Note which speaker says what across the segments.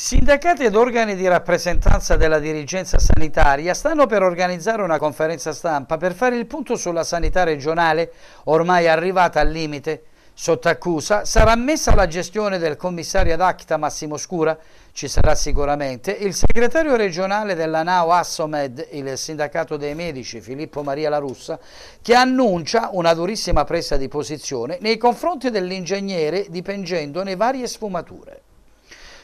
Speaker 1: Sindacati ed organi di rappresentanza della dirigenza sanitaria stanno per organizzare una conferenza stampa per fare il punto sulla sanità regionale, ormai arrivata al limite. Sotto accusa sarà messa la gestione del commissario ad acta Massimo Scura, ci sarà sicuramente, il segretario regionale della NAO Assomed, il sindacato dei medici Filippo Maria La Russa, che annuncia una durissima presa di posizione nei confronti dell'ingegnere dipingendo varie sfumature.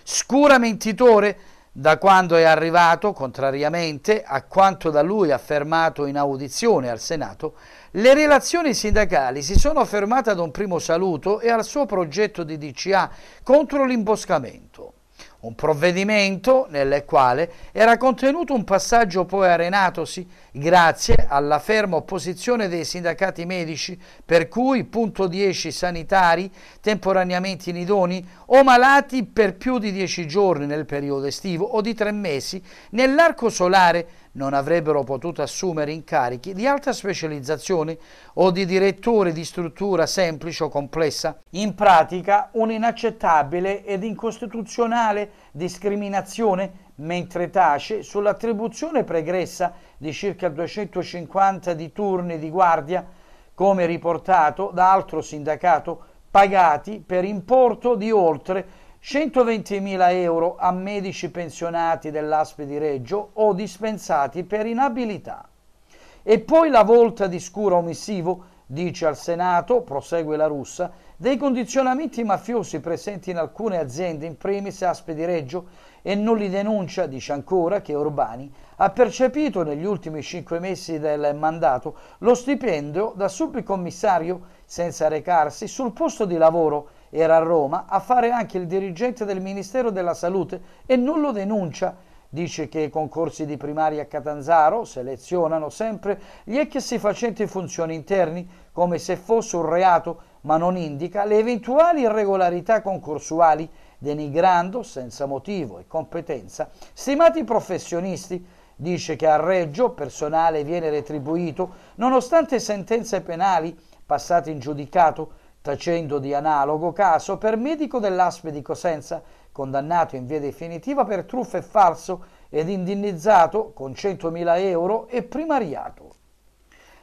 Speaker 1: Scura mentitore, da quando è arrivato, contrariamente a quanto da lui affermato in audizione al Senato, le relazioni sindacali si sono fermate ad un primo saluto e al suo progetto di DCA contro l'imboscamento un provvedimento nel quale era contenuto un passaggio poi arenatosi grazie alla ferma opposizione dei sindacati medici per cui punto 10 sanitari temporaneamente in idoni o malati per più di 10 giorni nel periodo estivo o di 3 mesi nell'arco solare non avrebbero potuto assumere incarichi di alta specializzazione o di direttore di struttura semplice o complessa. In pratica un inaccettabile ed incostituzionale discriminazione mentre tace sull'attribuzione pregressa di circa 250 di turni di guardia, come riportato da altro sindacato, pagati per importo di oltre 120.000 euro a medici pensionati dell'ASP di Reggio o dispensati per inabilità. E poi la volta di scuro omissivo dice al Senato, prosegue la russa, dei condizionamenti mafiosi presenti in alcune aziende, in primis Aspe di Reggio, e non li denuncia, dice ancora, che Urbani ha percepito negli ultimi cinque mesi del mandato lo stipendio da subcommissario senza recarsi sul posto di lavoro, era a Roma, a fare anche il dirigente del Ministero della Salute e non lo denuncia Dice che i concorsi di primaria a Catanzaro selezionano sempre gli ex facenti funzioni interni come se fosse un reato, ma non indica le eventuali irregolarità concorsuali, denigrando senza motivo e competenza stimati professionisti. Dice che a Reggio personale viene retribuito nonostante sentenze penali passate in giudicato tacendo di analogo caso per medico dell'ASPE di Cosenza, condannato in via definitiva per truffa e falso ed indennizzato con 100.000 euro e primariato.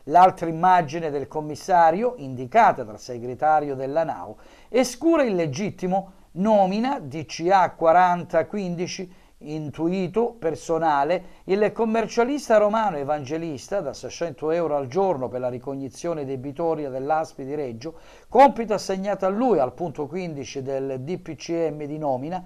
Speaker 1: L'altra immagine del commissario, indicata dal segretario della NAU, escura il legittimo nomina DCA 4015 intuito, personale, il commercialista romano evangelista da 600 euro al giorno per la ricognizione debitoria dell'Aspi di Reggio, compito assegnato a lui al punto 15 del DPCM di nomina,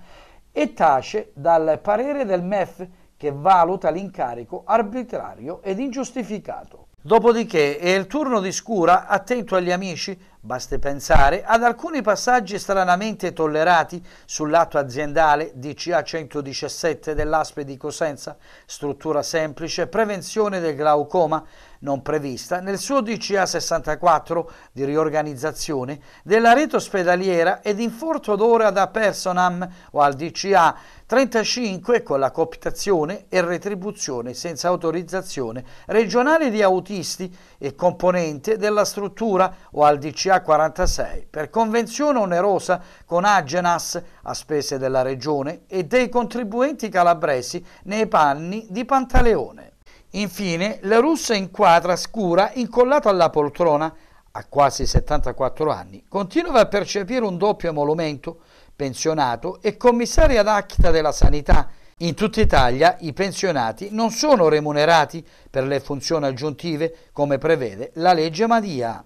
Speaker 1: e tace dal parere del MEF che valuta l'incarico arbitrario ed ingiustificato. Dopodiché è il turno di Scura, attento agli amici, Basti pensare ad alcuni passaggi stranamente tollerati sull'atto aziendale DCA 117 dell'ASPE di Cosenza, struttura semplice, prevenzione del glaucoma, non prevista nel suo DCA 64 di riorganizzazione della rete ospedaliera ed in d'ora da personam o al DCA 35 con la cooptazione e retribuzione senza autorizzazione regionale di autisti e componente della struttura o al DCA 2046 per convenzione onerosa con Agenas a spese della Regione e dei contribuenti calabresi nei panni di Pantaleone. Infine, la russa in quadra scura incollata alla poltrona a quasi 74 anni, continua a percepire un doppio emolumento, pensionato e commissario ad acta della sanità. In tutta Italia i pensionati non sono remunerati per le funzioni aggiuntive come prevede la legge Madia.